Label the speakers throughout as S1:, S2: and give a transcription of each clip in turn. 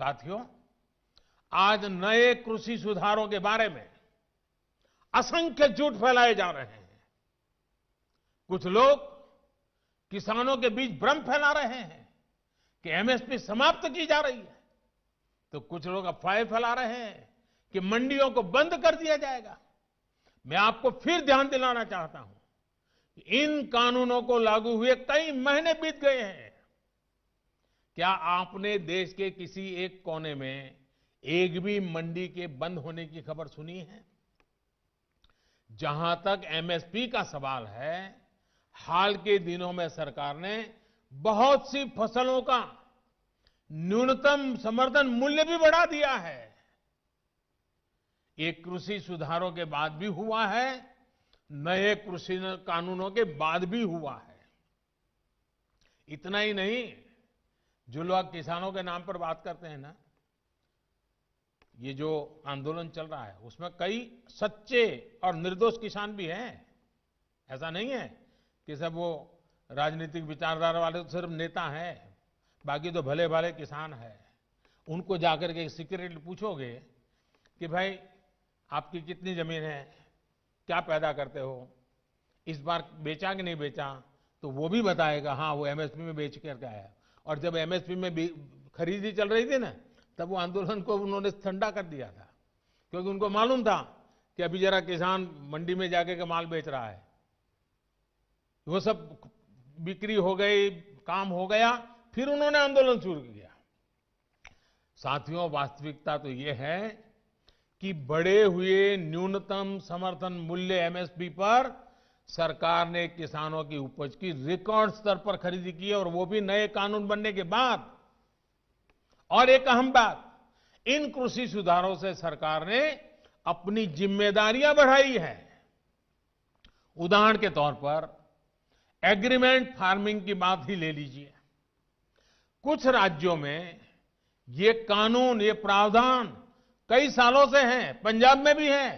S1: साथियों आज नए कृषि सुधारों के बारे में असंख्य झूठ फैलाए जा रहे हैं कुछ लोग किसानों के बीच भ्रम फैला रहे हैं कि एमएसपी समाप्त की जा रही है तो कुछ लोग अफवाहें फैला रहे हैं कि मंडियों को बंद कर दिया जाएगा मैं आपको फिर ध्यान दिलाना चाहता हूं कि इन कानूनों को लागू हुए कई महीने बीत गए हैं क्या आपने देश के किसी एक कोने में एक भी मंडी के बंद होने की खबर सुनी है जहां तक एमएसपी का सवाल है हाल के दिनों में सरकार ने बहुत सी फसलों का न्यूनतम समर्थन मूल्य भी बढ़ा दिया है ये कृषि सुधारों के बाद भी हुआ है नए कृषि कानूनों के बाद भी हुआ है इतना ही नहीं जो लोग किसानों के नाम पर बात करते हैं ना ये जो आंदोलन चल रहा है उसमें कई सच्चे और निर्दोष किसान भी हैं ऐसा नहीं है कि सब वो राजनीतिक विचारधारा वाले तो सिर्फ नेता हैं बाकी तो भले भले किसान हैं उनको जाकर के सिक्योरिटी पूछोगे कि भाई आपकी कितनी जमीन है क्या पैदा करते हो इस बार बेचा कि नहीं बेचा तो वो भी बताएगा हाँ वो एमएसपी में बेच करके आया और जब एमएसपी में भी खरीदी चल रही थी ना तब वो आंदोलन को उन्होंने ठंडा कर दिया था क्योंकि उनको मालूम था कि अभी जरा किसान मंडी में जाके के माल बेच रहा है वो सब बिक्री हो गई काम हो गया फिर उन्होंने आंदोलन शुरू किया साथियों वास्तविकता तो ये है कि बढ़े हुए न्यूनतम समर्थन मूल्य एमएसपी पर सरकार ने किसानों की उपज की रिकॉर्ड स्तर पर खरीदी की और वो भी नए कानून बनने के बाद और एक अहम बात इन कृषि सुधारों से सरकार ने अपनी जिम्मेदारियां बढ़ाई है उदाहरण के तौर पर एग्रीमेंट फार्मिंग की बात ही ले लीजिए कुछ राज्यों में ये कानून ये प्रावधान कई सालों से हैं पंजाब में भी है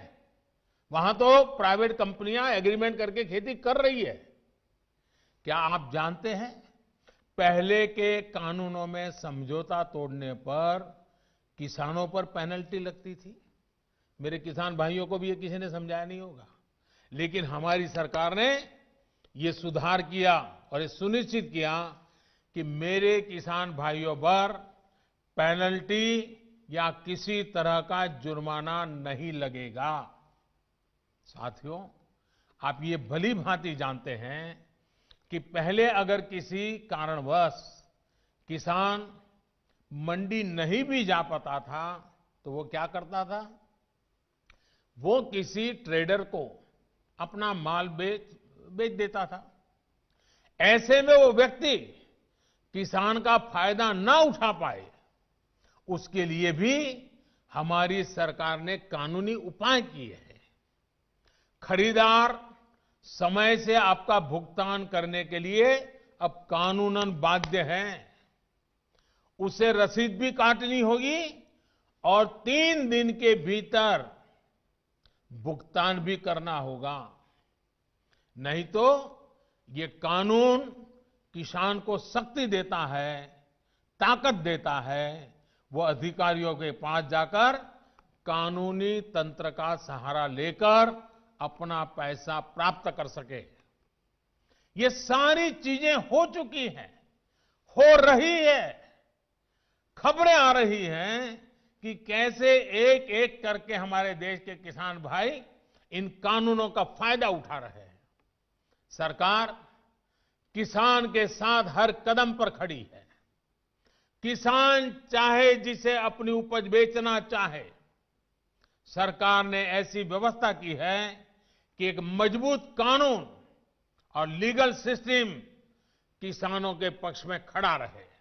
S1: वहां तो प्राइवेट कंपनियां एग्रीमेंट करके खेती कर रही है क्या आप जानते हैं पहले के कानूनों में समझौता तोड़ने पर किसानों पर पेनल्टी लगती थी मेरे किसान भाइयों को भी ये किसी ने समझाया नहीं होगा लेकिन हमारी सरकार ने ये सुधार किया और ये सुनिश्चित किया कि मेरे किसान भाइयों पर पेनल्टी या किसी तरह का जुर्माना नहीं लगेगा साथियों आप ये भली भांति जानते हैं कि पहले अगर किसी कारणवश किसान मंडी नहीं भी जा पाता था तो वो क्या करता था वो किसी ट्रेडर को अपना माल बेच बेच देता था ऐसे में वो व्यक्ति किसान का फायदा ना उठा पाए उसके लिए भी हमारी सरकार ने कानूनी उपाय किए हैं खरीदार समय से आपका भुगतान करने के लिए अब कानूनन बाध्य है उसे रसीद भी काटनी होगी और तीन दिन के भीतर भुगतान भी करना होगा नहीं तो ये कानून किसान को शक्ति देता है ताकत देता है वो अधिकारियों के पास जाकर कानूनी तंत्र का सहारा लेकर अपना पैसा प्राप्त कर सके ये सारी चीजें हो चुकी हैं हो रही है खबरें आ रही हैं कि कैसे एक एक करके हमारे देश के किसान भाई इन कानूनों का फायदा उठा रहे हैं सरकार किसान के साथ हर कदम पर खड़ी है किसान चाहे जिसे अपनी उपज बेचना चाहे सरकार ने ऐसी व्यवस्था की है कि एक मजबूत कानून और लीगल सिस्टम किसानों के पक्ष में खड़ा रहेगा